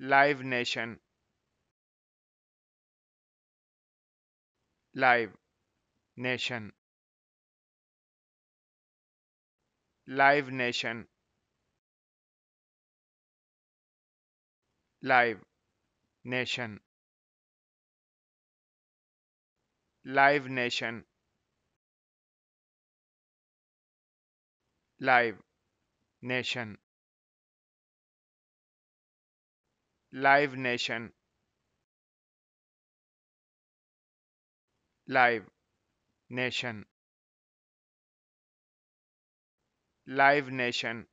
Live Nation. Live Nation. Live Nation. Live Nation. Live Nation. Live Nation. Live Nation. Live Nation. Live Nation.